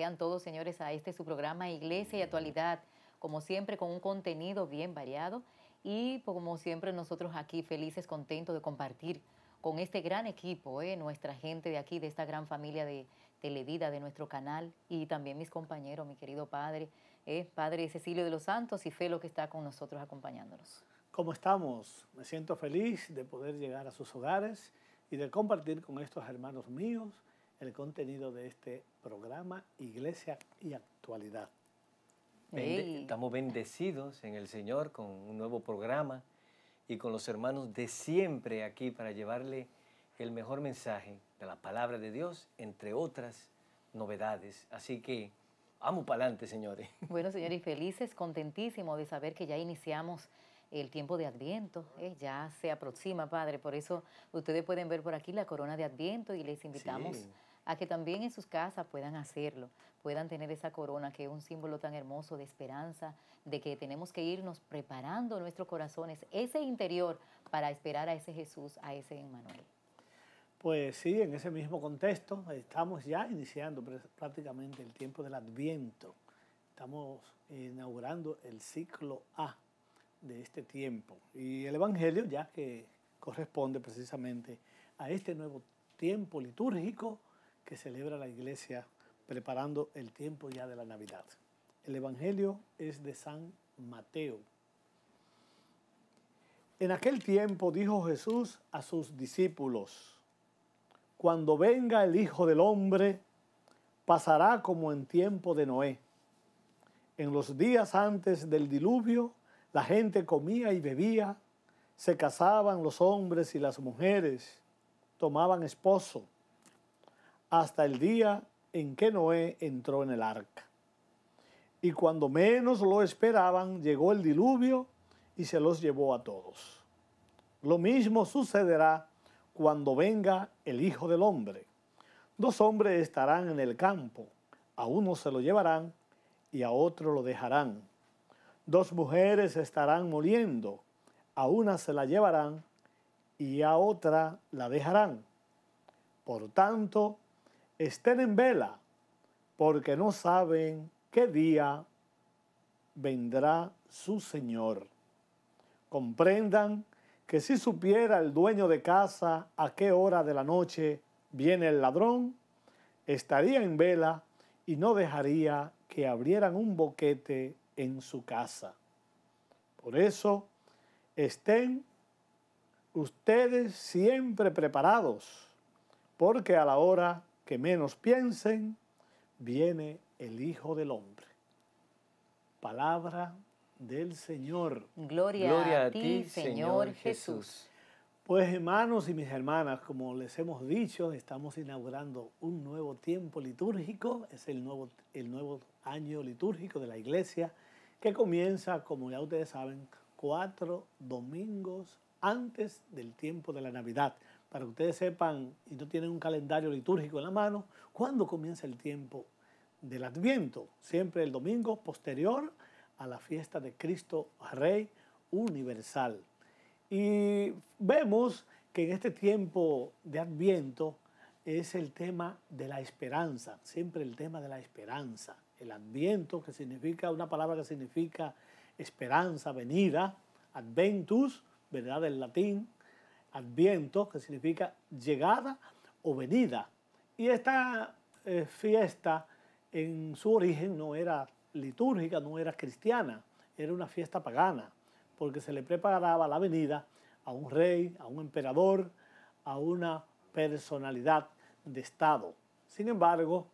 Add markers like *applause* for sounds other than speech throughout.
Sean todos, señores, a este su programa Iglesia y Actualidad, como siempre, con un contenido bien variado y como siempre nosotros aquí felices, contentos de compartir con este gran equipo, eh, nuestra gente de aquí, de esta gran familia de Televida, de nuestro canal y también mis compañeros, mi querido padre, eh, padre Cecilio de los Santos y Felo que está con nosotros acompañándonos. ¿Cómo estamos? Me siento feliz de poder llegar a sus hogares y de compartir con estos hermanos míos el contenido de este programa Iglesia y Actualidad. estamos bendecidos en el Señor con un nuevo programa y con los hermanos de siempre aquí para llevarle el mejor mensaje de la palabra de Dios, entre otras novedades. Así que vamos para adelante, señores. *laughs* Bueno, señores, y felices, contentísimos de saber que ya iniciamos el tiempo de Adviento, ¿eh? ya se aproxima, Padre. Por eso ustedes pueden ver por aquí la corona de Adviento y les invitamos a que también en sus casas puedan hacerlo, puedan tener esa corona que es un símbolo tan hermoso de esperanza, de que tenemos que irnos preparando nuestros corazones, ese interior, para esperar a ese Jesús, a ese Emmanuel. Pues sí, en ese mismo contexto estamos ya iniciando prácticamente el tiempo del Adviento. Estamos inaugurando el ciclo A de este tiempo. Y el Evangelio ya que corresponde precisamente a este nuevo tiempo litúrgico que celebra la iglesia preparando el tiempo ya de la Navidad. El Evangelio es de San Mateo. En aquel tiempo dijo Jesús a sus discípulos, cuando venga el Hijo del Hombre, pasará como en tiempo de Noé. En los días antes del diluvio, la gente comía y bebía, se casaban los hombres y las mujeres, tomaban esposo hasta el día en que Noé entró en el arca. Y cuando menos lo esperaban, llegó el diluvio y se los llevó a todos. Lo mismo sucederá cuando venga el Hijo del Hombre. Dos hombres estarán en el campo, a uno se lo llevarán y a otro lo dejarán. Dos mujeres estarán moliendo, a una se la llevarán y a otra la dejarán. Por tanto, estén en vela, porque no saben qué día vendrá su Señor. Comprendan que si supiera el dueño de casa a qué hora de la noche viene el ladrón, estaría en vela y no dejaría que abrieran un boquete en su casa. Por eso, estén ustedes siempre preparados, porque a la hora que menos piensen, viene el Hijo del Hombre. Palabra del Señor. Gloria, a, ti, Señor, Jesús. Pues hermanos y mis hermanas, como les hemos dicho, estamos inaugurando un nuevo tiempo litúrgico, es el nuevo, el nuevo año litúrgico de la iglesia, que comienza, como ya ustedes saben, cuatro domingos antes del tiempo de la Navidad para que ustedes sepan y no tienen un calendario litúrgico en la mano, cuándo comienza el tiempo del Adviento, siempre el domingo posterior a la fiesta de Cristo Rey Universal. Y vemos que en este tiempo de Adviento es el tema de la esperanza, siempre el tema de la esperanza. El Adviento, que significa una palabra que significa esperanza, venida, adventus, ¿verdad? Del latín, Adviento, que significa llegada o venida. Y esta eh, fiesta en su origen no era litúrgica, no era cristiana, era una fiesta pagana, porque se le preparaba la venida a un rey, a un emperador, a una personalidad de Estado. Sin embargo,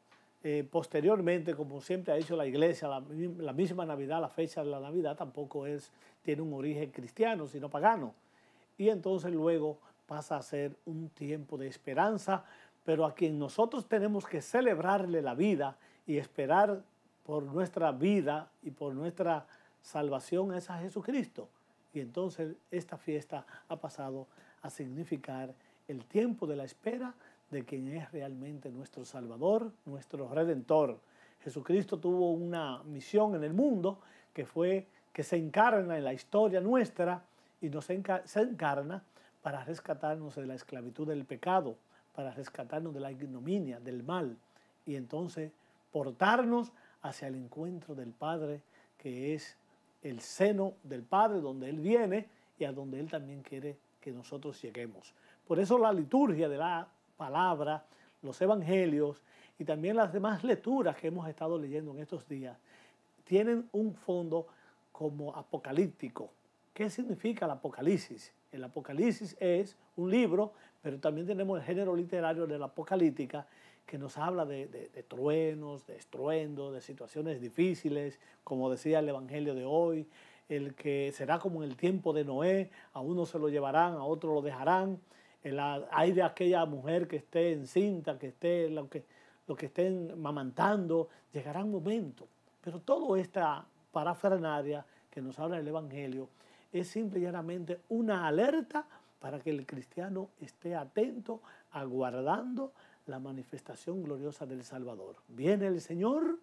eh, posteriormente, como siempre ha dicho la iglesia, la, la, misma Navidad, la fecha de la Navidad tampoco es, tiene un origen cristiano, sino pagano y entonces luego pasa a ser un tiempo de esperanza, pero a quien nosotros tenemos que celebrarle la vida y esperar por nuestra vida y por nuestra salvación es a Jesucristo. Y entonces esta fiesta ha pasado a significar el tiempo de la espera de quien es realmente nuestro Salvador, nuestro Redentor. Jesucristo tuvo una misión en el mundo que fue que se encarna en la historia nuestra y nos se encarna para rescatarnos de la esclavitud del pecado, para rescatarnos de la ignominia, del mal, y entonces portarnos hacia el encuentro del Padre, que es el seno del Padre, donde Él viene y a donde Él también quiere que nosotros lleguemos. Por eso la liturgia de la palabra, los evangelios y también las demás lecturas que hemos estado leyendo en estos días tienen un fondo como apocalíptico, ¿Qué significa el Apocalipsis? El Apocalipsis es un libro, pero también tenemos el género literario de la apocalíptica que nos habla de, truenos, de estruendos, de situaciones difíciles, como decía el Evangelio de hoy, el que será como en el tiempo de Noé, a uno se lo llevarán, a otro lo dejarán, hay de aquella mujer que esté encinta, que esté, lo que, lo que estén mamantando, llegará un momento. Pero toda esta parafernaria que nos habla el Evangelio es simple y llanamente una alerta para que el cristiano esté atento, aguardando la manifestación gloriosa del Salvador. Viene el Señor,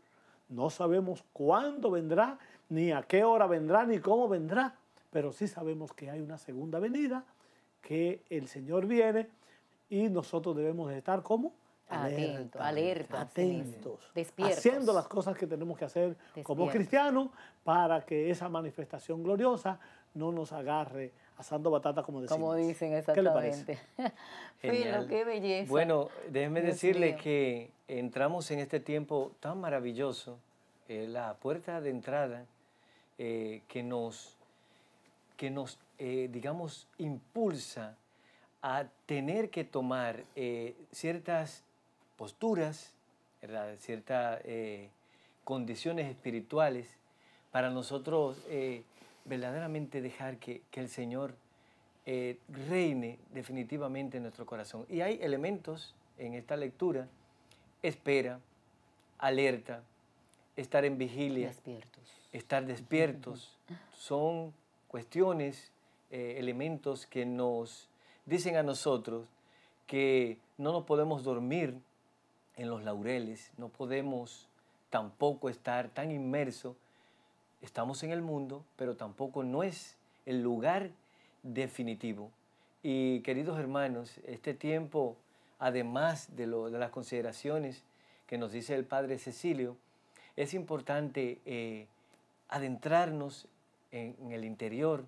no sabemos cuándo vendrá, ni a qué hora vendrá, ni cómo vendrá, pero sí sabemos que hay una segunda venida, que el Señor viene y nosotros debemos estar como atentos, despiertos. haciendo las cosas que tenemos que hacer como cristianos para que esa manifestación gloriosa no nos agarre asando batata como decimos. Como dicen exactamente. ¿Qué le *laughs* qué belleza. Bueno, déjenme decirle que entramos en este tiempo tan maravilloso, eh, la puerta de entrada eh, que nos, que nos eh, digamos, impulsa a tener que tomar ciertas posturas, ciertas condiciones espirituales para nosotros verdaderamente dejar que, el Señor eh, reine definitivamente en nuestro corazón. Y hay elementos en esta lectura, espera, alerta, estar en vigilia, estar despiertos, *laughs* son cuestiones, eh, elementos que nos dicen a nosotros que no nos podemos dormir en los laureles, no podemos tampoco estar tan inmersos Estamos en el mundo, pero tampoco no es el lugar definitivo. Y queridos hermanos, este tiempo, además de, las consideraciones que nos dice el Padre Cecilio, es importante eh, adentrarnos en, el interior,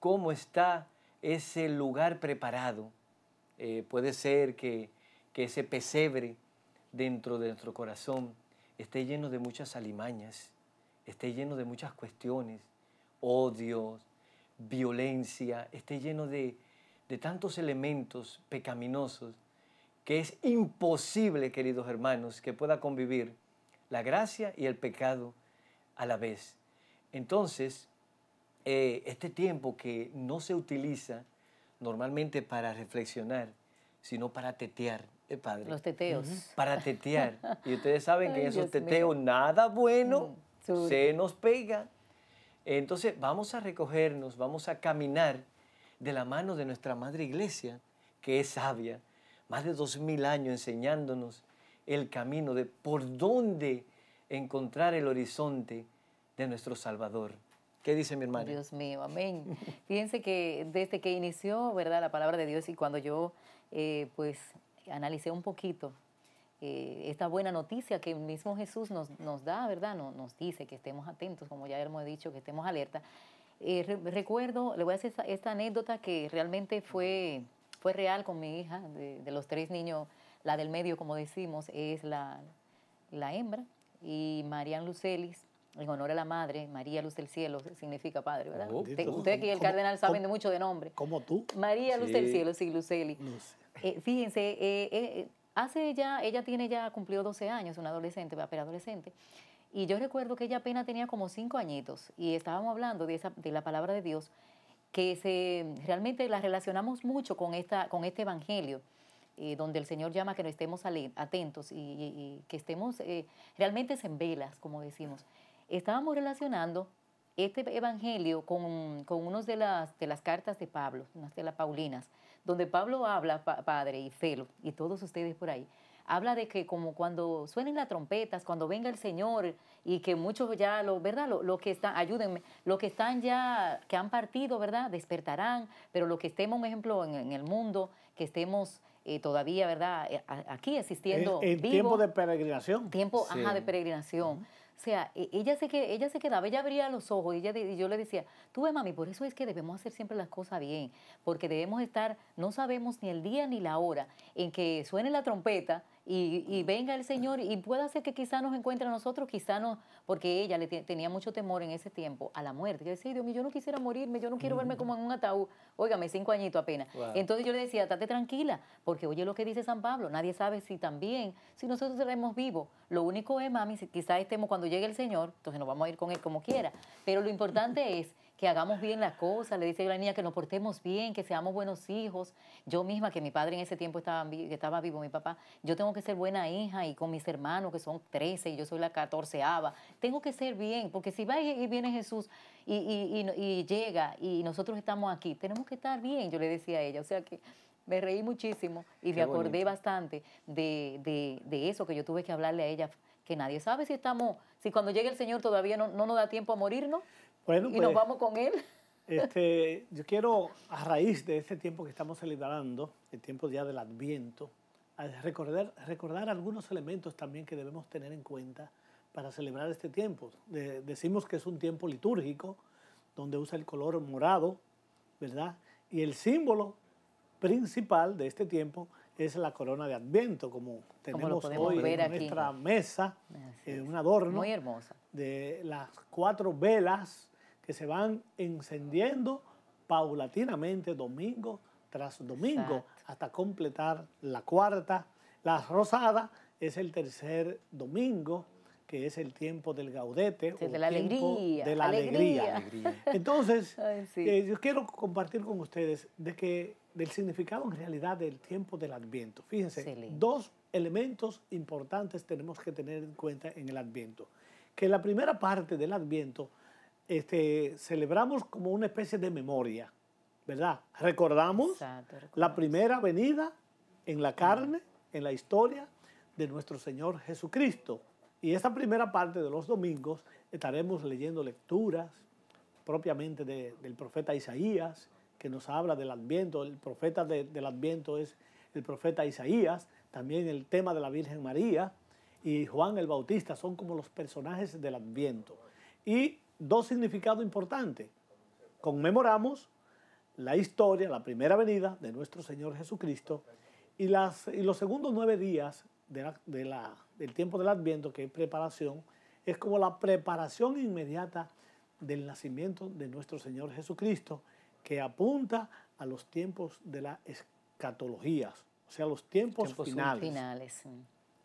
cómo está ese lugar preparado. Eh, puede ser que ese pesebre dentro de nuestro corazón esté lleno de muchas alimañas, esté lleno de muchas cuestiones, odios, violencia, esté lleno de, tantos elementos pecaminosos que es imposible, queridos hermanos, que pueda convivir la gracia y el pecado a la vez. Entonces, eh, este tiempo que no se utiliza normalmente para reflexionar, sino para tetear, eh, Padre. Los teteos. Para tetear. Y ustedes saben que en esos teteos nada bueno mm se nos pega. Entonces vamos a recogernos, vamos a caminar de la mano de nuestra Madre Iglesia, que es sabia, más de dos mil años enseñándonos el camino de por dónde encontrar el horizonte de nuestro Salvador. ¿Qué dice mi hermano? Dios mío, amén. *laughs* Fíjense que desde que inició, ¿verdad? La palabra de Dios y cuando yo, eh, pues, analicé un poquito eh, esta buena noticia que el mismo Jesús nos, nos da, ¿verdad? Nos, nos dice que estemos atentos, como ya hemos dicho, que estemos alerta. Eh, recuerdo, le voy a hacer esta, anécdota que realmente fue, fue real con mi hija, de, los tres niños, la del medio, como decimos, es la, la hembra, y Marian Lucelis, en honor a la madre, María Luz del Cielo significa padre, ¿verdad? Ustedes oh, usted el cardenal saben mucho de nombre. ¿Cómo tú. María Luz del Cielo, sí, Luceli. Eh, fíjense, eh, Hace ya, ella tiene ya, cumplido 12 años, una adolescente, pero adolescente. Y yo recuerdo que ella apenas tenía como 5 añitos y estábamos hablando de, la palabra de Dios, que se, realmente la relacionamos mucho con, esta, con este Evangelio. Eh, donde el Señor llama que no estemos atentos y, que estemos eh, realmente en velas, como decimos. Estábamos relacionando este evangelio con, con unas de las, de las cartas de Pablo, unas de las Paulinas donde Pablo habla, Padre y Felo, y todos ustedes por ahí, habla de que como cuando suenen las trompetas, cuando venga el Señor y que muchos ya, lo, ¿verdad? Los lo que están, ayúdenme, los que están ya, que han partido, ¿verdad? Despertarán, pero los que estemos, un ejemplo, en, el mundo, que estemos eh, todavía, ¿verdad? Eh, aquí existiendo. En tiempo de peregrinación. Tiempo, ajá, de peregrinación. O sea, e, ella se, ella se quedaba, ella abría los ojos y, ella, yo le decía, tú ves mami, por eso es que debemos hacer siempre las cosas bien, porque debemos estar, no sabemos ni el día ni la hora en que suene la trompeta, y, mm. venga el Señor y pueda ser que quizá nos encuentre a nosotros, quizá no, porque ella le tenía mucho temor en ese tiempo a la muerte. Yo decía, Dios mío, yo no quisiera morirme, yo no quiero verme como en un mm. ataúd. Óigame, cinco añitos apenas. Entonces yo le decía, estate tranquila, porque oye lo que dice San Pablo, nadie sabe si también, si nosotros seremos vivos. Lo único es, mami, si quizá estemos cuando llegue el Señor, entonces nos vamos a ir con Él como quiera. Pero lo importante *laughs* es que hagamos bien las cosas, le dice a la niña, que nos portemos bien, que seamos buenos hijos. Yo misma, que mi padre en ese tiempo estaba, estaba vivo, mi papá, yo tengo que ser buena hija y con mis hermanos, que son 13 y yo soy la 14 tengo que ser bien, porque si va y viene Jesús y, llega y nosotros estamos aquí, tenemos que estar bien, yo le decía a ella. O sea que me reí muchísimo y me acordé bastante de, eso que yo tuve que hablarle a ella que nadie sabe si estamos, si cuando llegue el Señor todavía no, no nos da tiempo a morirnos bueno, y pues, nos vamos con Él. Este, yo quiero, a raíz de este tiempo que estamos celebrando, el tiempo ya del Adviento, recordar, recordar algunos elementos también que debemos tener en cuenta para celebrar este tiempo. decimos que es un tiempo litúrgico, donde usa el color morado, ¿verdad? Y el símbolo principal de este tiempo es la corona de Adviento, como tenemos hoy en nuestra mesa, eh, un adorno Muy hermosa. de las cuatro velas que se van encendiendo paulatinamente domingo tras domingo hasta completar la cuarta. La rosada es el tercer domingo que es el tiempo del gaudete. de la alegría. De la alegría. Entonces, *laughs* eh, yo quiero compartir con ustedes de que, del significado en realidad del tiempo del Adviento. Fíjense, dos elementos importantes tenemos que tener en cuenta en el Adviento. Que la primera parte del Adviento este, celebramos como una especie de memoria, ¿verdad? Recordamos la primera venida en la carne, en la historia de nuestro Señor Jesucristo y esta primera parte de los domingos estaremos leyendo lecturas propiamente del profeta Isaías, que nos habla del adviento. El profeta del adviento es el profeta Isaías, también el tema de la Virgen María y Juan el Bautista son como los personajes del adviento. Y dos significados importantes. Conmemoramos la historia, la primera venida de nuestro Señor Jesucristo y, las, y los segundos nueve días de la el tiempo del Adviento, que es preparación, es como la preparación inmediata del nacimiento de nuestro Señor Jesucristo, que apunta a los tiempos de las escatologías, o sea, los tiempos, finales.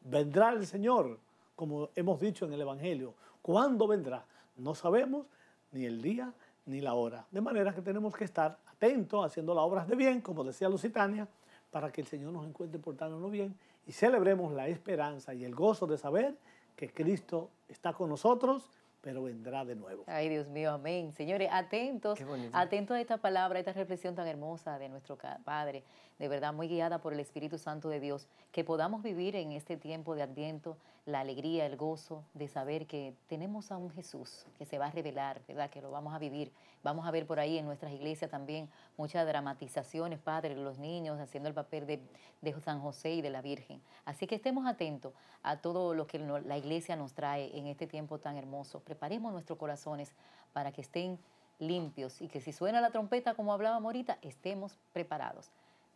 Vendrá el Señor, como hemos dicho en el Evangelio. ¿Cuándo vendrá? No sabemos ni el día ni la hora. De manera que tenemos que estar atentos, haciendo las obras de bien, como decía Lusitania, para que el Señor nos encuentre portándonos bien y celebremos la esperanza y el gozo de saber que Cristo está con nosotros pero vendrá de nuevo. Ay, Dios mío, amén. Señores, atentos, atentos a esta palabra, a esta reflexión tan hermosa de nuestro Padre, de verdad muy guiada por el Espíritu Santo de Dios, que podamos vivir en este tiempo de adviento la alegría, el gozo de saber que tenemos a un Jesús que se va a revelar, ¿verdad? Que lo vamos a vivir. Vamos a ver por ahí en nuestras iglesias también muchas dramatizaciones, padres, los niños haciendo el papel de, de San José y de la Virgen. Así que estemos atentos a todo lo que la iglesia nos trae en este tiempo tan hermoso. Preparemos nuestros corazones para que estén limpios y que si suena la trompeta, como hablaba Morita, estemos preparados.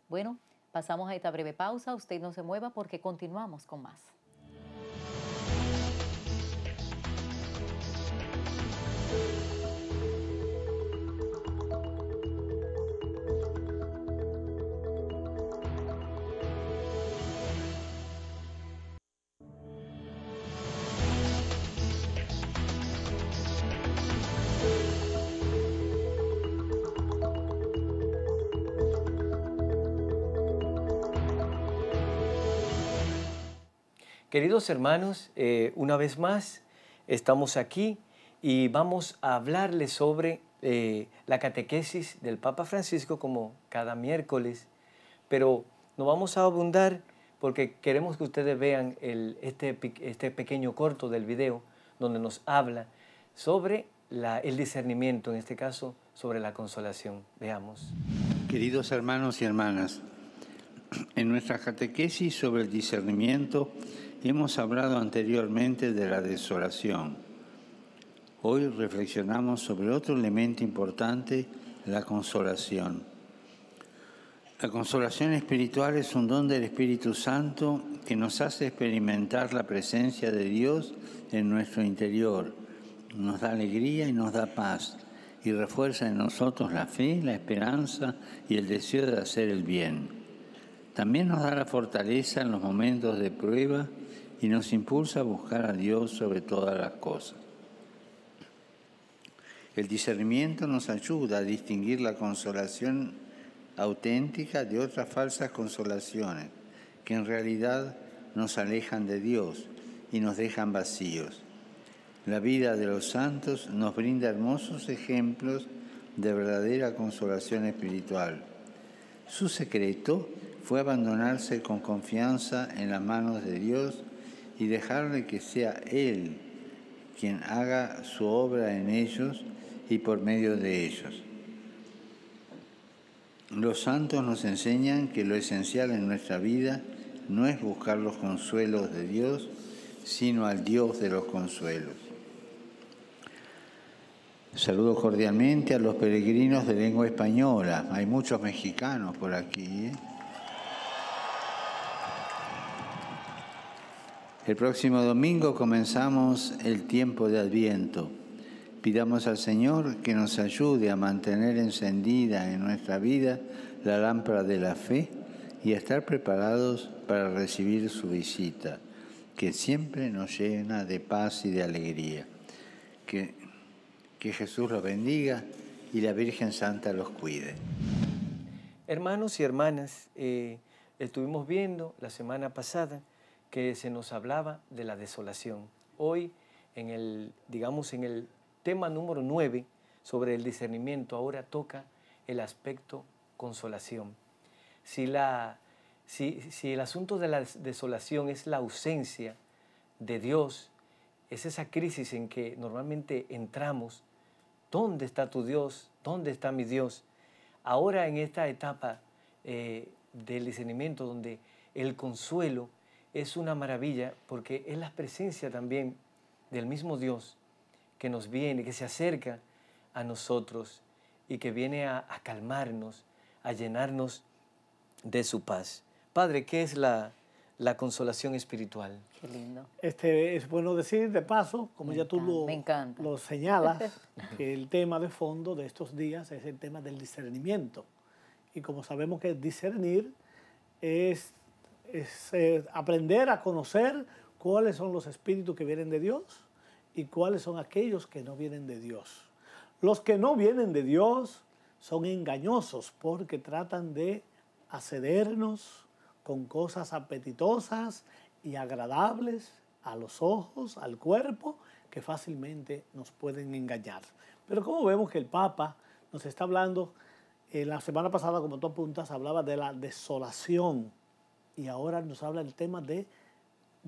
Bueno, pasamos a esta breve pausa. Usted no se mueva porque continuamos con más. Queridos hermanos, eh, una vez más estamos aquí y vamos a hablarles sobre eh, la catequesis del Papa Francisco como cada miércoles, pero no vamos a abundar porque queremos que ustedes vean este, este, pequeño corto del video donde nos habla sobre el discernimiento, en este caso sobre la consolación. Veamos. Queridos hermanos y hermanas, en nuestra catequesis sobre el discernimiento Hemos hablado anteriormente de la desolación. Hoy reflexionamos sobre otro elemento importante, la consolación. La consolación espiritual es un don del Espíritu Santo que nos hace experimentar la presencia de Dios en nuestro interior. Nos da alegría y nos da paz y refuerza en nosotros la fe, la esperanza y el deseo de hacer el bien. También nos da la fortaleza en los momentos de prueba y nos impulsa a buscar a Dios sobre todas las cosas. El discernimiento nos ayuda a distinguir la consolación auténtica de otras falsas consolaciones que en realidad nos alejan de Dios y nos dejan vacíos. La vida de los santos nos brinda hermosos ejemplos de verdadera consolación espiritual. Su secreto fue abandonarse con confianza en las manos de Dios y dejarle que sea Él quien haga su obra en ellos y por medio de ellos. Los santos nos enseñan que lo esencial en nuestra vida no es buscar los consuelos de Dios, sino al Dios de los consuelos. Saludo cordialmente a los peregrinos de lengua española. Hay muchos mexicanos por aquí. ¿eh? El próximo domingo comenzamos el tiempo de Adviento. Pidamos al Señor que nos ayude a mantener encendida en nuestra vida la lámpara de la fe y a estar preparados para recibir su visita, que siempre nos llena de paz y de alegría. Que, que Jesús los bendiga y la Virgen Santa los cuide. Hermanos y hermanas, eh, estuvimos viendo la semana pasada que se nos hablaba de la desolación. Hoy, en el, digamos, en el tema número 9 sobre el discernimiento, ahora toca el aspecto consolación. Si, la, si, el asunto de la desolación es la ausencia de Dios, es esa crisis en que normalmente entramos, ¿dónde está tu Dios? ¿Dónde está mi Dios? Ahora en esta etapa eh, del discernimiento donde el consuelo es una maravilla porque es la presencia también del mismo Dios que nos viene, que se acerca a nosotros y que viene a, calmarnos, a llenarnos de su paz. Padre, ¿qué es la, consolación espiritual? Qué lindo. Este, es bueno decir de paso, como ya tú lo, lo, señalas, *laughs* que el tema de fondo de estos días es el tema del discernimiento. Y como sabemos que discernir es es eh, aprender a conocer cuáles son los espíritus que vienen de Dios y cuáles son aquellos que no vienen de Dios. Los que no vienen de Dios son engañosos porque tratan de accedernos con cosas apetitosas y agradables a los ojos, al cuerpo, que fácilmente nos pueden engañar. Pero como vemos que el Papa nos está hablando, eh, la semana pasada, como tú apuntas, hablaba de la desolación y ahora nos habla el tema de,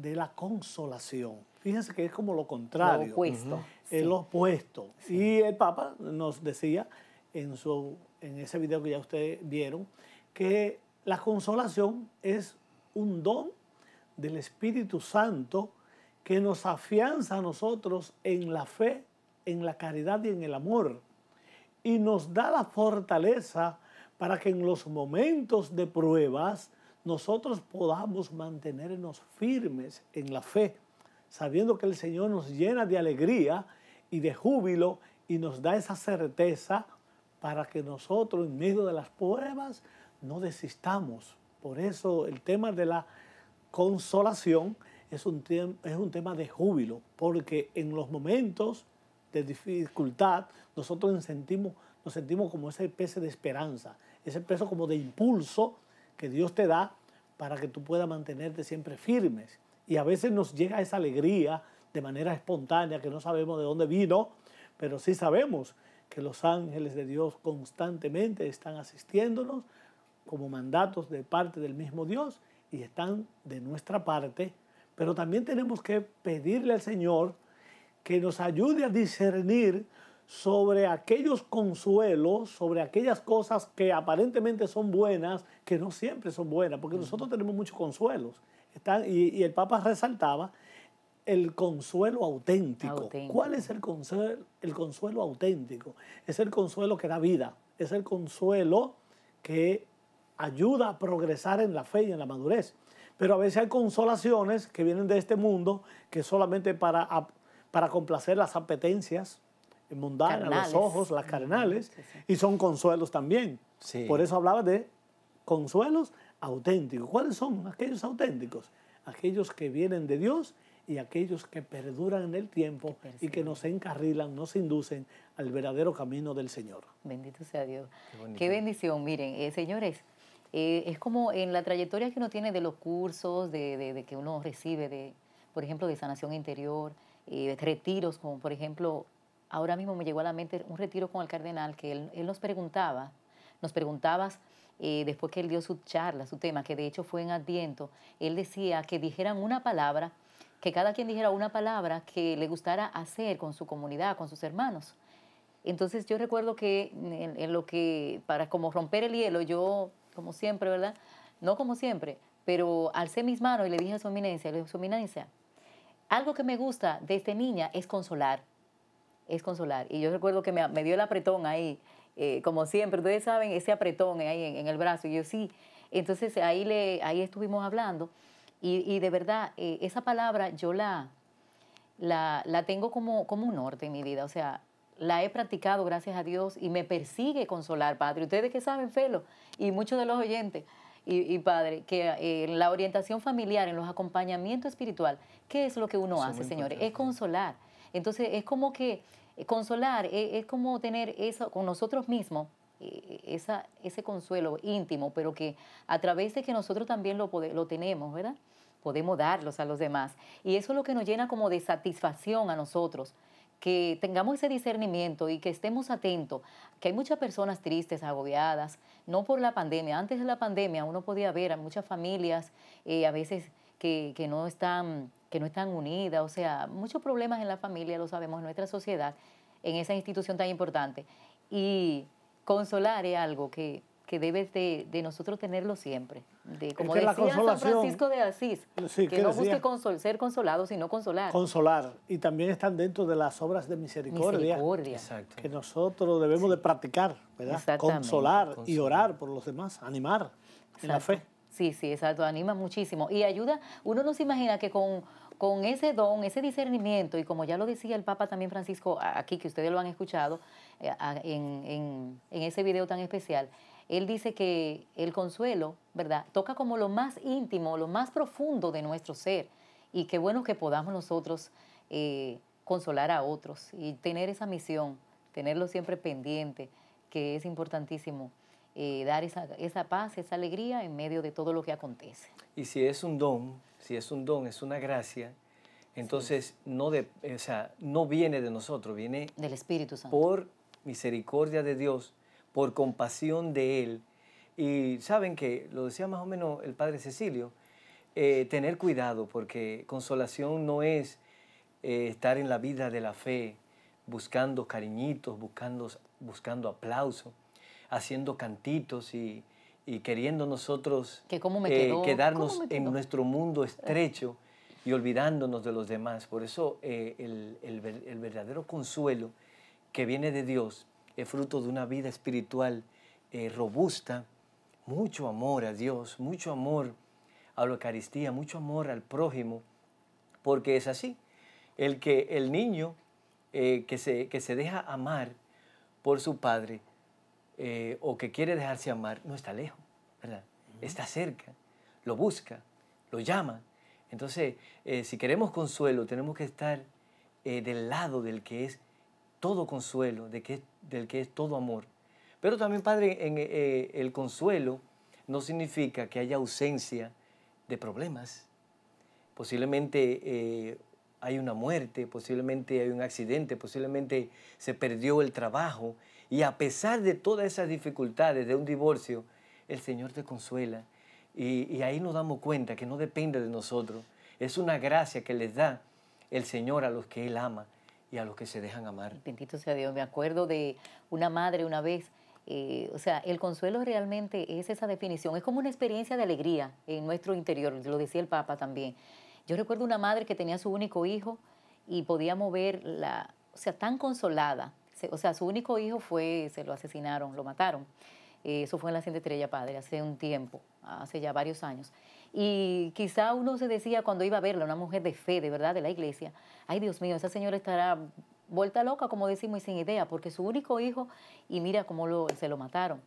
la consolación. Fíjense que es como lo contrario. Lo opuesto. El opuesto. Y el Papa nos decía en, su, en ese video que ya ustedes vieron que la consolación es un don del Espíritu Santo que nos afianza a nosotros en la fe, en la caridad y en el amor. Y nos da la fortaleza para que en los momentos de pruebas nosotros podamos mantenernos firmes en la fe, sabiendo que el Señor nos llena de alegría y de júbilo y nos da esa certeza para que nosotros en medio de las pruebas no desistamos. Por eso el tema de la consolación es un, es un tema de júbilo, porque en los momentos de dificultad nosotros sentimos, nos sentimos como esa especie de esperanza, ese peso como de impulso que Dios te da para que tú puedas mantenerte siempre firmes. Y a veces nos llega esa alegría de manera espontánea que no sabemos de dónde vino, pero sí sabemos que los ángeles de Dios constantemente están asistiéndonos como mandatos de parte del mismo Dios y están de nuestra parte, pero también tenemos que pedirle al Señor que nos ayude a discernir sobre aquellos consuelos, sobre aquellas cosas que aparentemente son buenas, que no siempre son buenas, porque nosotros tenemos muchos consuelos. y, el Papa resaltaba el consuelo auténtico. ¿Cuál es el consuelo, el consuelo auténtico? Es el consuelo que da vida, es el consuelo que ayuda a progresar en la fe y en la madurez. Pero a veces hay consolaciones que vienen de este mundo que solamente para, para complacer las apetencias, mundana, los ojos, las carnales, y son consuelos también. Por eso hablaba de consuelos auténticos. ¿Cuáles son aquellos auténticos? Aquellos que vienen de Dios y aquellos que perduran en el tiempo y que nos encarrilan, nos inducen al verdadero camino del Señor. Bendito sea Dios. Qué, bendición. Miren, eh, señores, eh, es como en la trayectoria que uno tiene de los cursos, de, de, que uno recibe, de, por ejemplo, de sanación interior, eh, de retiros, como por ejemplo ahora mismo me llegó a la mente un retiro con el cardenal que él, nos preguntaba, nos preguntabas eh, después que él dio su charla, su tema, que de hecho fue en Adviento, él decía que dijeran una palabra, que cada quien dijera una palabra que le gustara hacer con su comunidad, con sus hermanos. Entonces yo recuerdo que en, lo que, para como romper el hielo, yo, como siempre, ¿verdad? No como siempre, pero alcé mis manos y le dije a su eminencia, le dije, su eminencia, algo que me gusta de esta niña es consolar es consolar. Y yo recuerdo que me, me dio el apretón ahí, eh, como siempre, ustedes saben, ese apretón ahí en, el brazo. Y yo sí. Entonces ahí, le, ahí estuvimos hablando. Y, de verdad, eh, esa palabra yo la, la, tengo como, como un norte en mi vida. O sea, la he practicado, gracias a Dios, y me persigue consolar, Padre. Ustedes que saben, Felo, y muchos de los oyentes. Y, padre, que en eh, la orientación familiar, en los acompañamientos espiritual, ¿qué es lo que uno hace, señores? Es consolar. Entonces es como que eh, consolar, e, es, como tener eso con nosotros mismos, e, e, esa, ese consuelo íntimo, pero que a través de que nosotros también lo, lo tenemos, ¿verdad? Podemos darlos a los demás. Y eso es lo que nos llena como de satisfacción a nosotros, que tengamos ese discernimiento y que estemos atentos, que hay muchas personas tristes, agobiadas, no por la pandemia. Antes de la pandemia uno podía ver a muchas familias, eh, a veces que, que no están que no están unidas, o sea, muchos problemas en la familia, lo sabemos, en nuestra sociedad, en esa institución tan importante. Y consolar es algo que, que debe de, nosotros tenerlo siempre. De, como decía San Francisco de Asís, que no busque ser consolado, sino consolar. Consolar. Y también están dentro de las obras de misericordia, misericordia. que nosotros debemos de practicar, ¿verdad? Consolar y orar por los demás, animar en la fe. Sí, sí, exacto, anima muchísimo y ayuda, uno no se imagina que con, con ese don, ese discernimiento, y como ya lo decía el Papa también Francisco aquí, que ustedes lo han escuchado eh, en, en ese video tan especial, él dice que el consuelo, ¿verdad?, toca como lo más íntimo, lo más profundo de nuestro ser. Y qué bueno que podamos nosotros eh, consolar a otros y tener esa misión, tenerlo siempre pendiente, que es importantísimo. Eh, dar esa, esa paz, esa alegría en medio de todo lo que acontece. Y si es un don, si es un don, es una gracia, entonces no, de, eh, o sea, no viene de nosotros, viene del Espíritu Santo. Por misericordia de Dios, por compasión de Él. Y saben que, lo decía más o menos el Padre Cecilio, eh, tener cuidado porque consolación no es estar en la vida de la fe buscando cariñitos, buscando, buscando aplauso haciendo cantitos y, queriendo nosotros eh, quedarnos en nuestro mundo estrecho y olvidándonos de los demás. Por eso eh, el, verdadero consuelo que viene de Dios es fruto de una vida espiritual eh, robusta, mucho amor a Dios, mucho amor a la Eucaristía, mucho amor al prójimo, porque es así. El que el niño que, que se deja amar por su padre eh, o que quiere dejarse amar, no está lejos, ¿verdad? Está cerca, lo busca, lo llama. Entonces, eh, si queremos consuelo, tenemos que estar eh, del lado del que es todo consuelo, de que, del que es todo amor. Pero también, Padre, el consuelo no significa que haya ausencia de problemas. Posiblemente hay una muerte, posiblemente hay un accidente, posiblemente se perdió el trabajo, y a pesar de todas esas dificultades de un divorcio, el Señor te consuela. Y, ahí nos damos cuenta que no depende de nosotros. Es una gracia que les da el Señor a los que Él ama y a los que se dejan amar. Bendito sea Dios. Me acuerdo de una madre una vez. Eh, o sea, el consuelo realmente es esa definición. Es como una experiencia de alegría en nuestro interior. Lo decía el Papa también. Yo recuerdo una madre que tenía su único hijo y podía mover la, o sea, tan consolada o sea, su único hijo fue, se lo asesinaron, lo mataron. Eh, eso fue en la de Estrella Padre, hace un tiempo, hace ya varios años. Y quizá uno se decía cuando iba a verla, una mujer de fe, de verdad, de la iglesia, ay Dios mío, esa señora estará vuelta loca, como decimos, y sin idea, porque su único hijo, y mira cómo se lo mataron,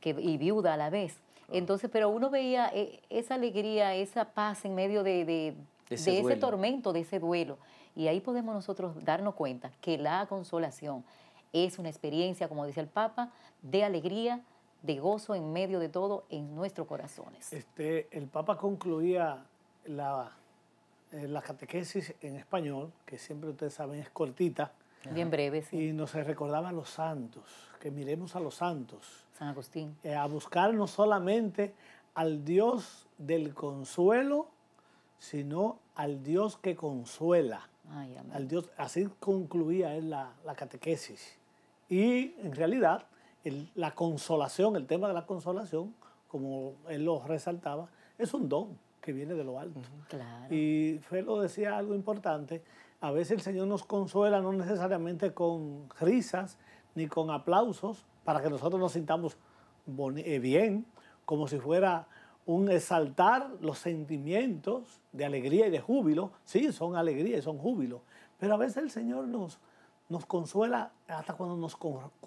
que, y viuda a la vez. Entonces, pero uno veía eh, esa alegría, esa paz en medio de, de ese tormento, de ese duelo. Y ahí podemos nosotros darnos cuenta que la consolación, es una experiencia, como dice el Papa, de alegría, de gozo en medio de todo en nuestros corazones. Este, el Papa concluía la, eh, la catequesis en español, que siempre ustedes saben es cortita. Bien breve, sí. Y nos recordaba a los santos, que miremos a los santos. San Agustín. Eh, a buscar no solamente al Dios del consuelo, sino al Dios que consuela al Dios. Así concluía él la, catequesis. Y en realidad, el, la consolación, el tema de la consolación, como él lo resaltaba, es un don que viene de lo alto. Claro. Y Felo decía algo importante, a veces el Señor nos consuela no necesariamente con risas ni con aplausos para que nosotros nos sintamos eh, bien, como si fuera un exaltar los sentimientos de alegría y de júbilo. Sí, son alegría y son júbilo. Pero a veces el Señor nos, nos consuela hasta cuando nos,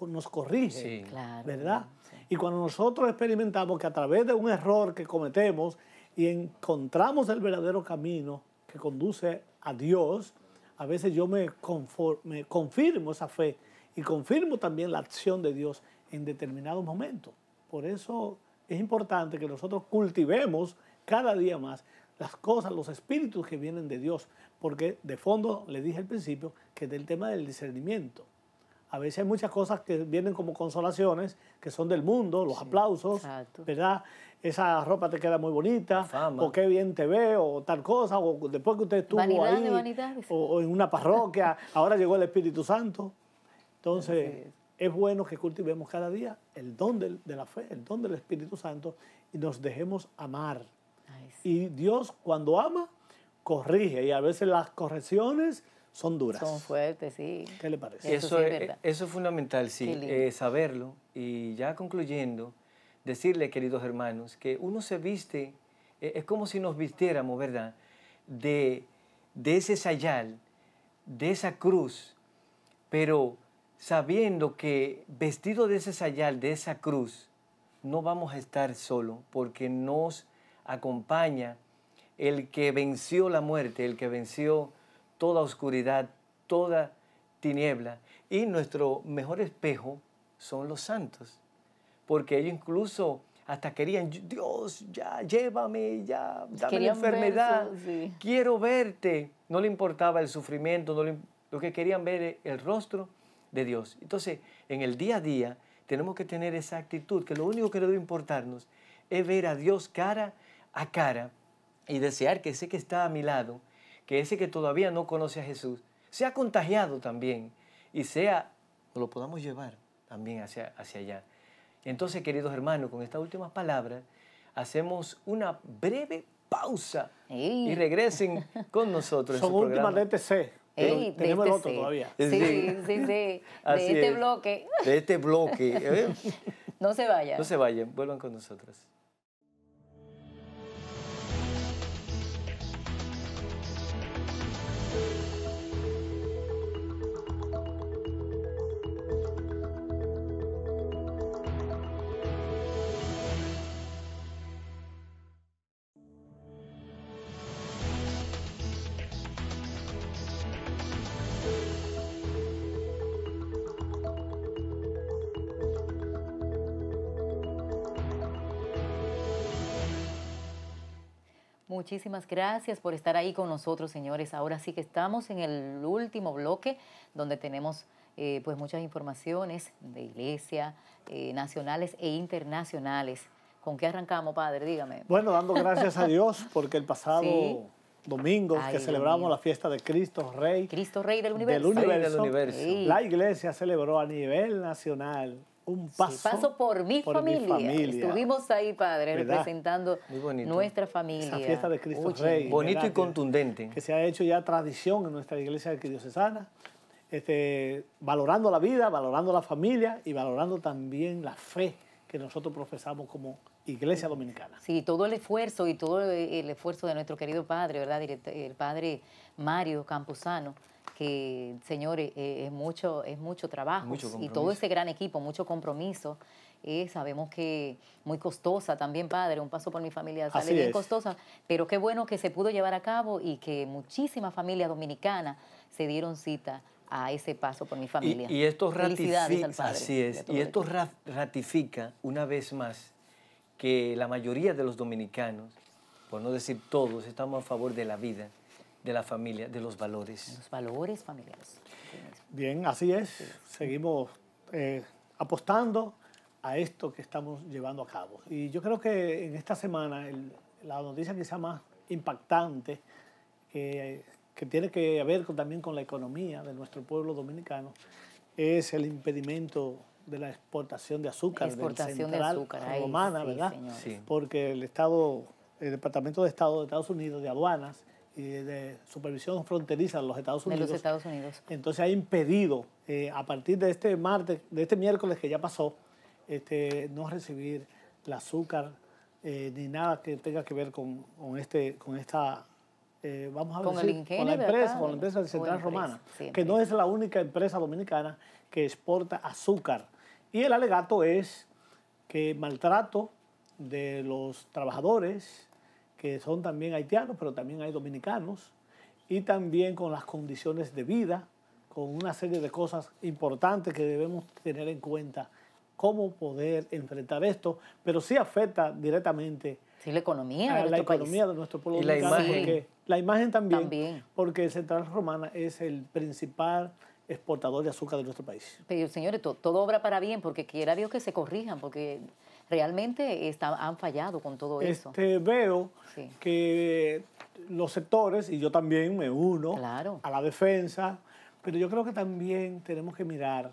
nos corrige, sí. ¿verdad? Y cuando nosotros experimentamos que a través de un error que cometemos y encontramos el verdadero camino que conduce a Dios, a veces yo me, me confirmo esa fe y confirmo también la acción de Dios en determinados momentos. Por eso es importante que nosotros cultivemos cada día más las cosas, los espíritus que vienen de Dios, porque de fondo le dije al principio que es del tema del discernimiento. A veces hay muchas cosas que vienen como consolaciones, que son del mundo, los aplausos, ¿verdad? Esa ropa te queda muy bonita, o qué bien te ve, o tal cosa, o después que usted estuvo ahí, o, en una parroquia, ahora llegó el Espíritu Santo. Entonces, es bueno que cultivemos cada día el don de la fe, el don del Espíritu Santo y nos dejemos amar. Y Dios cuando ama, corrige y a veces las correcciones son duras. Son fuertes, sí. ¿Qué le parece? Eso, es, fundamental, sí, eh, saberlo. Y ya concluyendo, decirle, queridos hermanos, que uno se viste, e, es como si nos vistiéramos, ¿verdad? De, de ese sayal, de esa cruz, pero sabiendo que vestido de ese sayal, de esa cruz, no vamos a estar solo porque nos acompaña el que venció la muerte, el que venció toda oscuridad, toda tiniebla. Y nuestro mejor espejo son los santos, porque ellos incluso hasta querían, Dios, ya, llévame, ya, dame la enfermedad, quiero verte. No le importaba el sufrimiento, lo que querían ver eh, el rostro de Dios. Entonces, en el día a día tenemos que tener esa actitud, que lo único que debe importarnos es ver a Dios cara a cara y desear que ese que está a mi lado, que ese que todavía no conoce a Jesús, sea contagiado también y sea, lo podamos llevar también hacia, hacia allá. Entonces, queridos hermanos, con estas últimas palabras, hacemos una breve pausa y regresen con nosotros. Son últimas Ey, este tenemos este todavía. Sí, *laughs* De este bloque. De este bloque. ¿eh? *laughs* No se vayan. No se vayan, vuelvan con nosotros. muchísimas gracias por estar ahí con nosotros, señores. Ahora sí que estamos en el último bloque donde tenemos eh, pues muchas informaciones de iglesia, eh, nacionales e internacionales. ¿Con qué arrancamos, padre? Dígame. Bueno, dando gracias a Dios porque el pasado... *laughs* domingo que celebramos la fiesta de Cristo Rey. Cristo Rey del universo. Rey del universo. La iglesia celebró a nivel nacional un paso. por, mi, familia. Estuvimos ahí, padre, representando nuestra familia. Esa fiesta de Cristo Rey. Bonito y contundente. Que, se ha hecho ya tradición en nuestra iglesia arquidiocesana, este, valorando la vida, valorando la familia y valorando también la fe que nosotros profesamos como iglesia dominicana. Sí, todo el esfuerzo y todo el esfuerzo de nuestro querido padre, ¿verdad? El padre Mario Camposano que, señores, eh, eh, es, mucho, es mucho trabajo y todo ese gran equipo, mucho compromiso. Eh, sabemos que muy costosa también, padre, un paso por mi familia sale bien costosa, pero qué bueno que se pudo llevar a cabo y que muchísimas familias dominicanas se dieron cita a ese paso por mi familia. Y, esto ratifica, así es, y esto. ratifica una vez más que la mayoría de los dominicanos, por no decir todos, estamos a favor de la vida, de la familia, de los valores. Los valores familiares. Bien, así es. Seguimos eh, apostando a esto que estamos llevando a cabo. Y yo creo que en esta semana la noticia quizá más impactante, que tiene que ver también con la economía de nuestro pueblo dominicano, es el impedimento de la exportación de azúcar exportación central de romana, ¿verdad? Porque el Estado, el Departamento de Estado de Estados Unidos de aduanas de supervisión fronteriza de los Estados Unidos. los Estados Unidos. Entonces ha impedido, eh, a partir de este martes, de este miércoles que ya pasó, este, no recibir el azúcar eh, ni nada que tenga que ver con, este, con esta, eh, vamos a ver con la empresa, con la empresa central romana, que no es la única empresa dominicana que exporta azúcar. Y el alegato es que maltrato de los trabajadores que son también haitianos, pero también hay dominicanos, y también con las condiciones de vida, con una serie de cosas importantes que debemos tener en cuenta cómo poder enfrentar esto, pero sí afecta directamente sí, la economía, a la economía de nuestro pueblo. Y la imagen. también, también, porque Central Romana es el principal exportador de azúcar de nuestro país. Pero señores, todo obra para bien, porque quiera Dios que se corrijan, porque realmente está, han fallado con todo eso. Este, veo que los sectores, y yo también me uno a la defensa, pero yo creo que también tenemos que mirar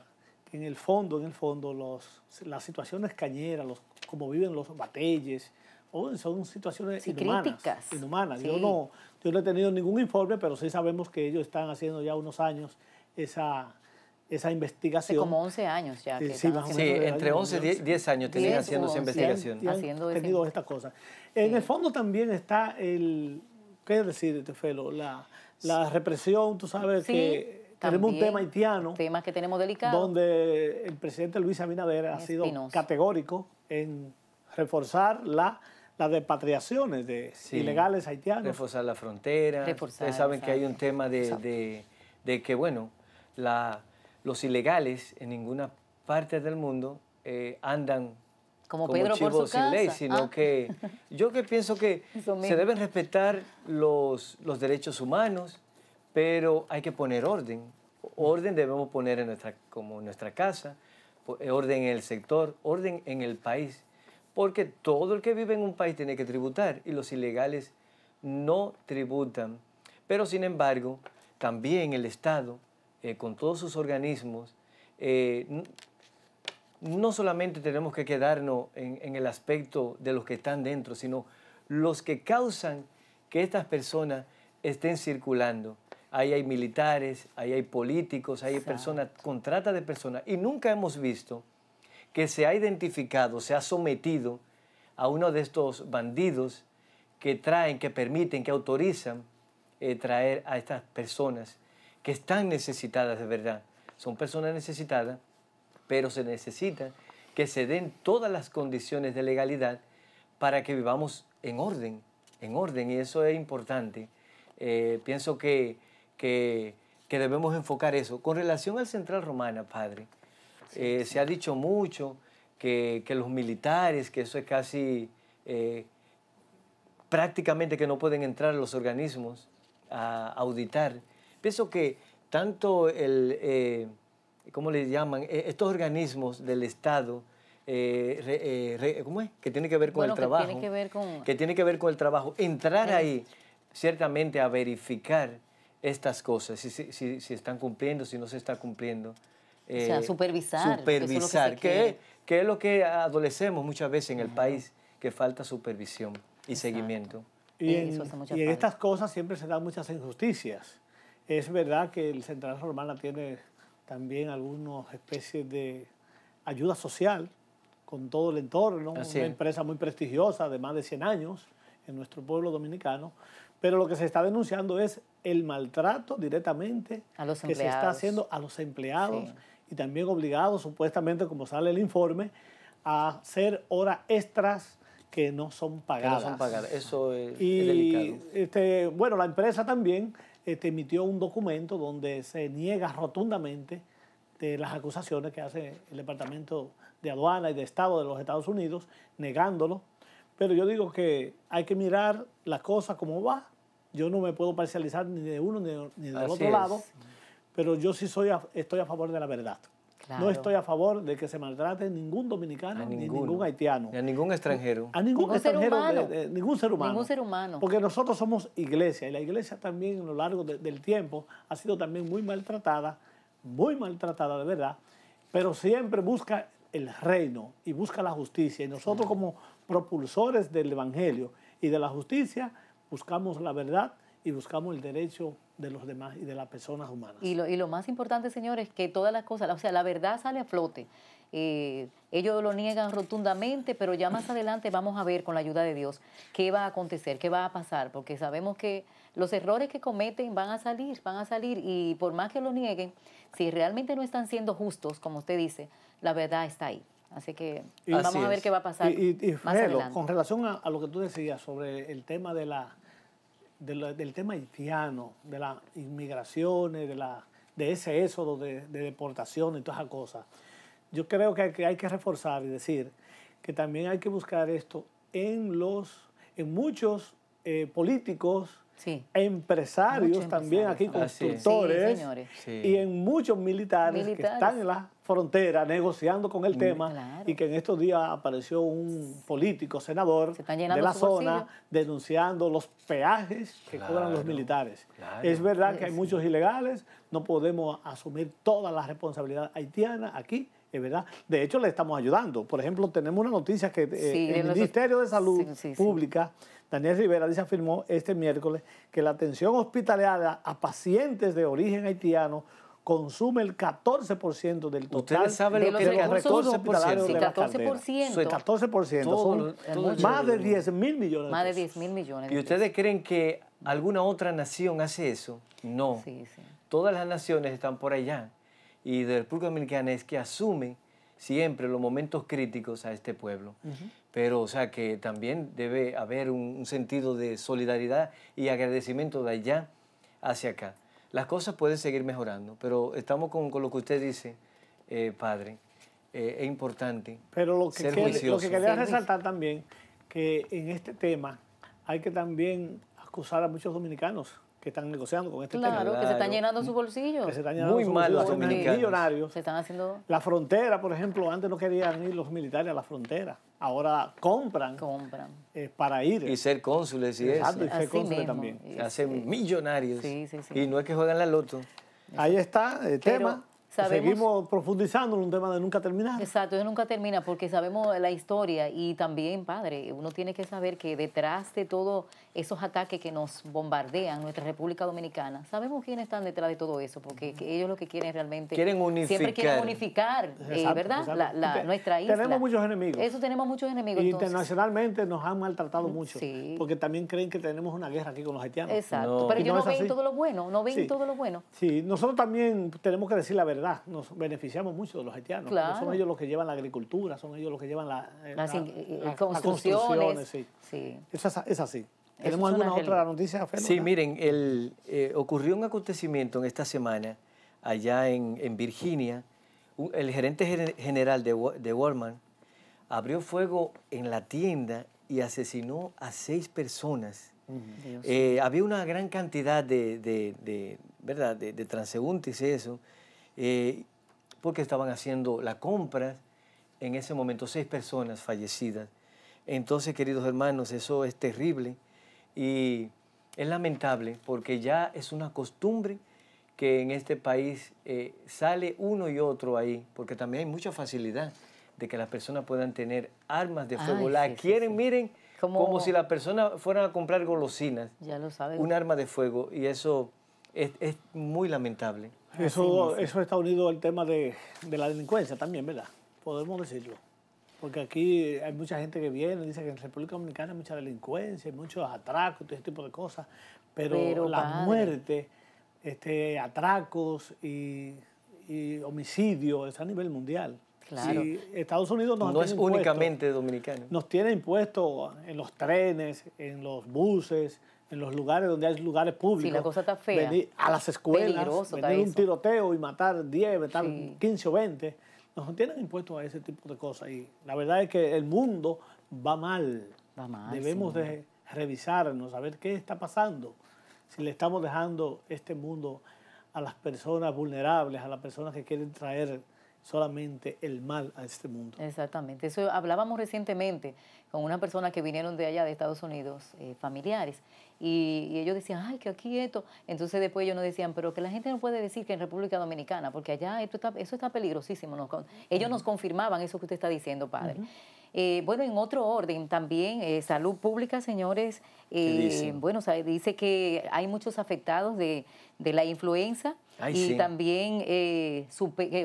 en el fondo, en el fondo, las situaciones cañeras, los, como viven los batelles, oh, son situaciones inhumanas. Yo, no, yo no he tenido ningún informe, pero sí sabemos que ellos están haciendo ya unos años esa esa investigación. como 11 años ya. sí, entre 11 y 10, años te haciendo esa investigación. Han haciendo tenido estas En el fondo también está el, ¿qué decir, Tefelo? La, la represión, tú sabes que tenemos un tema haitiano. Temas que tenemos delicados. Donde el presidente Luis Abinader ha sido categórico en reforzar la las depatriaciones de ilegales haitianos. Reforzar la frontera. Reforzar, Ustedes saben que hay un tema de, de que, bueno, la, los ilegales en ninguna parte del mundo eh, andan como, sin ley, sino ah. que yo que pienso que *laughs* se deben respetar los, derechos humanos, pero hay que poner orden. Orden debemos poner en nuestra, como en nuestra casa, eh, orden en el sector, orden en el país, porque todo el que vive en un país tiene que tributar y los ilegales no tributan. Pero sin embargo, también el Estado eh, con todos sus organismos, eh, no solamente tenemos que quedarnos en, el aspecto de los que están dentro, sino los que causan que estas personas estén circulando. Ahí hay militares, ahí hay políticos, ahí hay personas, contrata de personas. Y nunca hemos visto que se ha identificado, se ha sometido a uno de estos bandidos que traen, que permiten, que autorizan eh, traer a estas personas que están necesitadas de verdad. Son personas necesitadas, pero se necesita que se den todas las condiciones de legalidad para que vivamos en orden, en orden, y eso es importante. Eh, pienso que, que, debemos enfocar eso. Con relación al Central Romana, padre, eh, se ha dicho mucho que, los militares, que eso es casi eh, prácticamente que no pueden entrar los organismos a auditar eso que tanto el, eh, ¿cómo le llaman? E, estos organismos del Estado, eh, eh, ¿cómo es? Que tiene que ver con el trabajo. Que tiene que ver con... Que que ver con el trabajo. Entrar ahí, ciertamente, a verificar estas cosas, si, si, están cumpliendo, si no se está cumpliendo. o sea, supervisar. Supervisar, que, es lo que, lo que adolecemos muchas veces en el país, que falta supervisión y seguimiento. y en estas cosas siempre se dan muchas injusticias. Es verdad que el Central Romana tiene también algunas especies de ayuda social con todo el entorno, una empresa muy prestigiosa de más de 100 años en nuestro pueblo dominicano, pero lo que se está denunciando es el maltrato directamente a los que se está haciendo a los empleados y también obligados, supuestamente, como sale el informe, a hacer horas extras que no son pagadas. no son pagadas, eso es, y, delicado. Este, bueno, la empresa también este, emitió un documento donde se niega rotundamente de las acusaciones que hace el Departamento de Aduana y de Estado de los Estados Unidos, negándolo. Pero yo digo que hay que mirar las cosas como va. Yo no me puedo parcializar ni de uno ni, de, del otro lado, pero yo sí soy estoy a favor de la verdad. No estoy a favor de que se maltrate ningún dominicano, ni ningún haitiano. Ni a ningún extranjero. A ningún, extranjero, ser ningún ser humano. Ningún ser humano. Porque nosotros somos iglesia y la iglesia también a lo largo del tiempo ha sido también muy maltratada, muy maltratada de verdad, pero siempre busca el reino y busca la justicia. Y nosotros como propulsores del Evangelio y de la justicia buscamos la verdad y buscamos el derecho de los demás y de las personas humanas. Y lo, y lo más importante, señores, que todas las cosas, o sea, la verdad sale a flote. Eh, ellos lo niegan rotundamente, pero ya más adelante vamos a ver con la ayuda de Dios qué va a acontecer, qué va a pasar, porque sabemos que los errores que cometen van a salir, van a salir, y por más que lo nieguen, si realmente no están siendo justos, como usted dice, la verdad está ahí. Así que vamos a ver qué va a pasar. Y, y, con relación a, lo que tú decías sobre el tema de la del tema haitiano, de las inmigraciones, de, la, de ese éxodo de, deportación y todas esas cosas, yo creo que hay, que reforzar y decir que también hay que buscar esto en los en muchos eh, políticos, empresarios también aquí, constructores, y en muchos militares, que están en la frontera negociando con el mm, tema y que en estos días apareció un político senador de la zona denunciando los peajes que cobran los militares. Es verdad que hay pues muchos ilegales, no podemos asumir toda la responsabilidad haitiana aquí. Es verdad. De hecho, le estamos ayudando. Por ejemplo, tenemos una noticia que eh, el Ministerio de Salud Pública, Daniel Rivera, dice, afirmó este miércoles que la atención hospitalaria a pacientes de origen haitiano consume el 14% del total. Ustedes saben lo que es el 14%. Sí, 14%. 14%. son más de 10 mil millones. Más de 10 mil millones. ¿Y ustedes creen que alguna otra nación hace eso? No. Todas las naciones están por allá. Y del República Dominicana es que asume siempre los momentos críticos a este pueblo. Pero, o sea, que también debe haber un sentido de solidaridad y agradecimiento de allá hacia acá las cosas pueden seguir mejorando, pero estamos con, lo que usted dice, eh, padre, eh, es importante. Pero lo que, lo que quería resaltar también, que en este tema hay que también acusar a muchos dominicanos que están negociando con este claro, Claro, que se están llenando sus bolsillos. Que se están llenando Muy mal los millonarios. Se están haciendo... La frontera, por ejemplo, antes no querían ir los militares a la frontera. Ahora compran, compran. Eh, para ir. Y ser cónsules y Exacto, y ser cónsules también. Se hacen millonarios. Sí, sí, sí. Y no es que juegan la loto. Ahí está el tema. Seguimos profundizando en un tema de nunca terminar. Exacto, eso nunca termina porque sabemos la historia y también, padre, uno tiene que saber que detrás de todo esos ataques que nos bombardean nuestra República Dominicana, sabemos quiénes están detrás de todo eso, porque ellos lo que quieren realmente... Quieren unificar. Siempre quieren unificar, eh, ¿verdad? nuestra isla. Tenemos muchos enemigos. Eso tenemos muchos enemigos. Y internacionalmente nos han maltratado mucho, porque también creen que tenemos una guerra aquí con los haitianos. Exacto, pero ellos no, ven todo lo bueno, no ven todo lo bueno. Sí, nosotros también tenemos que decir la verdad, nos beneficiamos mucho de los haitianos. Claro. Son ellos los que llevan la agricultura, son ellos los que llevan la, eh, las, eh, construcciones. sí. Eso es así. ¿Tenemos alguna otra noticia, Sí, miren, el, eh, ocurrió un acontecimiento en esta semana allá en, Virginia. el gerente general de, de Walmart abrió fuego en la tienda y asesinó a seis personas. Eh, había una gran cantidad de, de, ¿verdad? De, transeúntes eso, eh, porque estaban haciendo la compra. En ese momento, seis personas fallecidas. Entonces, queridos hermanos, eso es terrible. Y es lamentable porque ya es una costumbre que en este país eh, sale uno y otro ahí, porque también hay mucha facilidad de que las personas puedan tener armas de fuego. la quieren, miren, como... si las personas fueran a comprar golosinas. Un arma de fuego. Y eso es, muy lamentable. Eso, eso está unido al tema de, de la delincuencia también, ¿verdad? Podemos decirlo. Porque aquí hay mucha gente que viene, dice que en República Dominicana hay mucha delincuencia, muchos atracos, todo ese tipo de cosas, pero, la muerte, este, atracos y, homicidios es a nivel mundial. Claro. Estados Unidos nos no es únicamente dominicano. Nos tiene impuesto en los trenes, en los buses, en los lugares donde hay lugares públicos. Sí, la cosa está fea. a las escuelas, venir un tiroteo y matar 10, 15 o 20 nos tienen impuestos a ese tipo de cosas. Y la verdad es que el mundo va mal. Va mal Debemos de revisarnos, saber qué está pasando. Si le estamos dejando este mundo a las personas vulnerables, a las personas que quieren traer solamente el mal a este mundo. Exactamente. Eso hablábamos recientemente con una persona que vinieron de allá, de Estados Unidos, eh, familiares, y, ellos decían, ay, que aquí esto. Entonces después ellos nos decían, pero que la gente no puede decir que en República Dominicana, porque allá esto está, eso está peligrosísimo. ellos nos confirmaban eso que usted está diciendo, padre. Eh, bueno, en otro orden también, eh, salud pública, señores, eh, bueno, dice que hay muchos afectados de, la influenza. y también,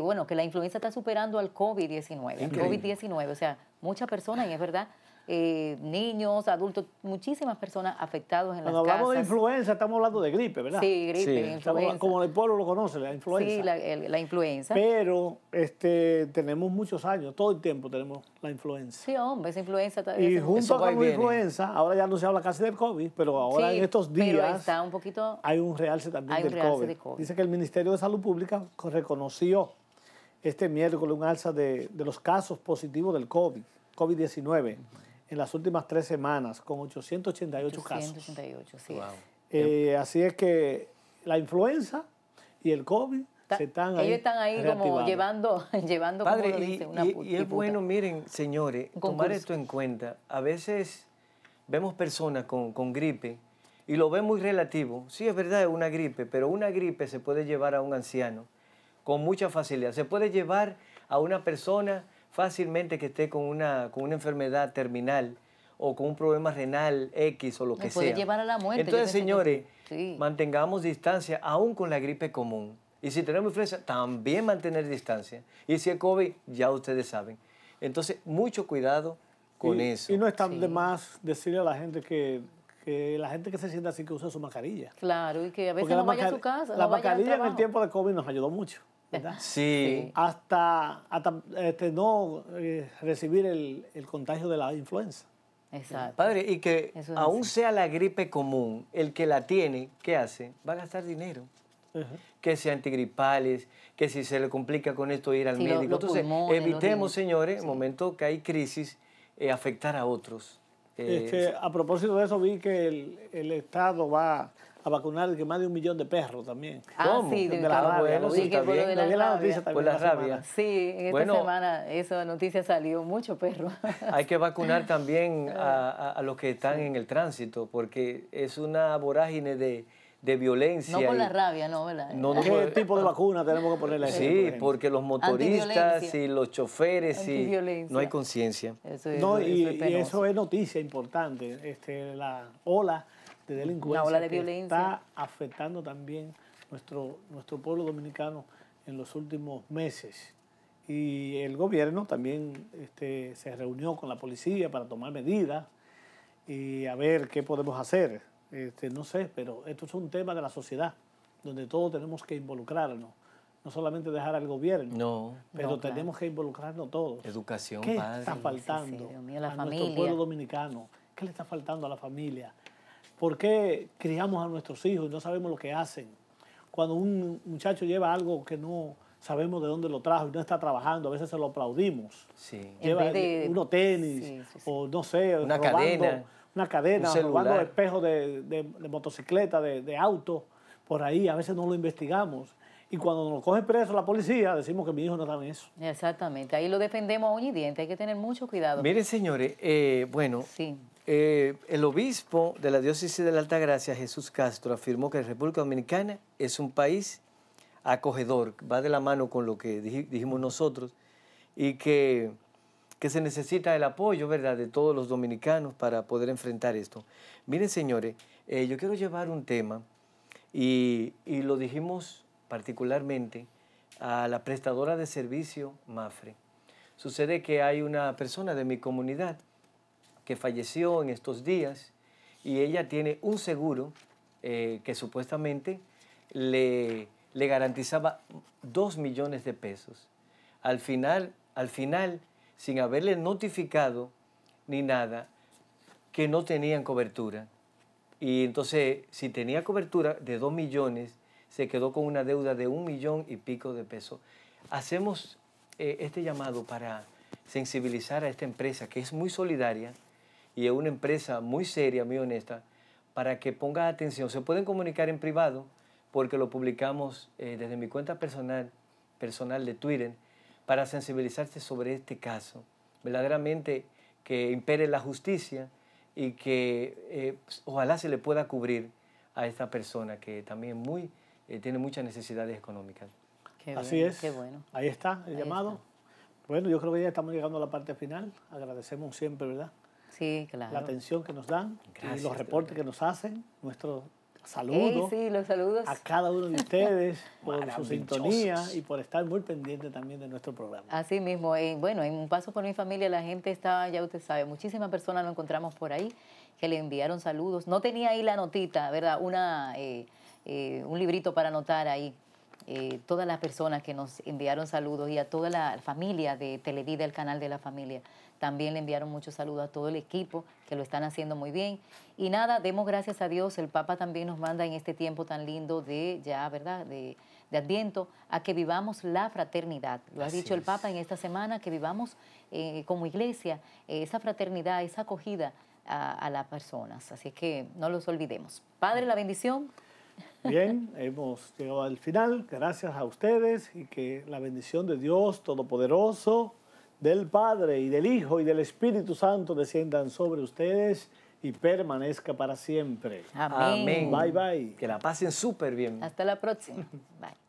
bueno, que la influenza está superando al COVID-19, COVID-19, o sea, muchas personas, y es verdad, eh, niños, adultos, muchísimas personas afectadas en Cuando hablamos de influenza, estamos hablando de gripe, ¿verdad? Sí, gripe, influenza. como el pueblo lo conoce, la influenza. Sí, la, la, influenza. Pero este, tenemos muchos años, todo el tiempo tenemos la influenza. Sí, hombre, esa influenza. también. y junto con la influenza, ahora ya no se habla casi del COVID, pero ahora en estos días pero está un poquito, hay un realce también del COVID. Dice que el Ministerio de Salud Pública reconoció este miércoles un alza de, los casos positivos del COVID, COVID-19 en las últimas tres semanas, con 888, 888 casos. Sí. Eh, así es que la influenza y el COVID se están Ellos están ahí como llevando, *laughs* llevando como y, dice, una y es bueno, miren, señores, tomar esto en cuenta. A veces vemos personas con, con gripe y lo ven muy relativo. Sí, es verdad, es una gripe, pero una gripe se puede llevar a un anciano con mucha facilidad. Se puede llevar a una persona fácilmente que esté con una, con una enfermedad terminal o con un problema renal X o lo que sea. puede llevar a la muerte. Entonces, señores, mantengamos distancia aún con la gripe común. Y si tenemos influenza, también mantener distancia. Y si es COVID, ya ustedes saben. Entonces, mucho cuidado con eso. Y no es tan de más decirle a la gente que, la gente que se sienta así que usa su mascarilla. Claro, y que a veces no vaya a su casa. La mascarilla en el tiempo de COVID nos ayudó mucho. Sí. Hasta, este, no eh, recibir el, contagio de la influenza. Exacto. Padre, y que aún sea la gripe común, el que la tiene, ¿qué hace? Va a gastar dinero. Que sea antigripales, que si se le complica con esto ir al médico. Entonces, evitemos, señores, en momento que hay crisis, eh, afectar a otros. Eh, este, a propósito de eso, vi que el, el Estado va a vacunar que más de un millón de perros también. Ah, sí, de, la rabia. sí, la, noticia también. Por la rabia. Sí, en esta semana esa noticia salió, mucho perro. *laughs* hay que vacunar también ah. a, a, los que están en el tránsito, porque es una vorágine de, de violencia. No con la rabia, no, ¿verdad? No, ¿Qué tipo de vacuna tenemos que ponerle Sí, porque los motoristas y los choferes y no hay conciencia. Eso y, eso es, y eso es noticia importante. Este, la ola de delincuencia que está afectando también nuestro, nuestro pueblo dominicano en los últimos meses. Y el gobierno también este, se reunió con la policía para tomar medidas y a ver qué podemos hacer. Este, no sé, pero esto es un tema de la sociedad, donde todos tenemos que involucrarnos. No solamente dejar al gobierno, no, pero tenemos que involucrarnos todos. Educación, ¿Qué está faltando sí, a nuestro pueblo dominicano? ¿Qué le está faltando a la familia? ¿Por qué criamos a nuestros hijos y no sabemos lo que hacen? Cuando un muchacho lleva algo que no sabemos de dónde lo trajo y no está trabajando, a veces se lo aplaudimos. Sí. Lleva un eh, uno tenis o no sé, una robando, cadena. Una cadena, un robando espejos de, de, motocicleta, de, auto, por ahí, a veces no lo investigamos. Y cuando nos coge preso la policía, decimos que mi hijo no está eso. Exactamente, ahí lo defendemos a un y diente, hay que tener mucho cuidado. Miren, señores, eh, bueno, sí. Eh, el obispo de la diócesis de la gracia Jesús Castro, afirmó que la República Dominicana es un país acogedor, va de la mano con lo que dijimos nosotros, y que, que se necesita el apoyo, ¿verdad?, de todos los dominicanos para poder enfrentar esto. Miren, señores, eh, yo quiero llevar un tema, y, y lo dijimos particularmente a la prestadora de servicio, Mafre. Sucede que hay una persona de mi comunidad, que falleció en estos días y ella tiene un seguro eh, que supuestamente le, le, garantizaba dos millones de pesos. Al final, al final, sin haberle notificado ni nada, que no tenían cobertura. Y entonces, si tenía cobertura de dos millones, se quedó con una deuda de un millón y pico de pesos. Hacemos eh, este llamado para sensibilizar a esta empresa que es muy solidaria, y es una empresa muy seria, muy honesta, para que ponga atención. Se pueden comunicar en privado porque lo publicamos eh, desde mi cuenta personal, personal de Twitter, para sensibilizarse sobre este caso. Verdaderamente que impere la justicia y que eh, ojalá se le pueda cubrir a esta persona que también muy, eh, tiene muchas necesidades económicas. Así es. Ahí está el llamado. Bueno, yo creo que ya estamos llegando a la parte final. Agradecemos siempre, ¿verdad? Sí, claro. La atención que nos dan los reportes que nos hacen, nuestro saludo sí, los saludos. a cada uno de ustedes *laughs* por su sintonía y por estar muy pendiente también de nuestro programa. Así mismo, bueno, en un paso por mi familia la gente está, ya usted sabe, muchísimas personas lo encontramos por ahí que le enviaron saludos. No tenía ahí la notita, ¿verdad? Una, eh, eh, un librito para anotar ahí eh, todas las personas que nos enviaron saludos y a toda la familia de Televida, el canal de la familia. También le enviaron muchos saludos a todo el equipo que lo están haciendo muy bien. Y nada, demos gracias a Dios. El Papa también nos manda en este tiempo tan lindo de ya, ¿verdad? De, Adviento, a que vivamos la fraternidad. Lo ha dicho el Papa en esta semana, que vivamos eh, como iglesia eh, esa fraternidad, esa acogida a, las personas. Así que no los olvidemos. Padre, la bendición. Bien, hemos llegado al final. Gracias a ustedes y que la bendición de Dios Todopoderoso, del Padre y del Hijo y del Espíritu Santo desciendan sobre ustedes y permanezca para siempre. Amén. Bye bye. Que la pasen súper bien. Hasta la próxima. Bye.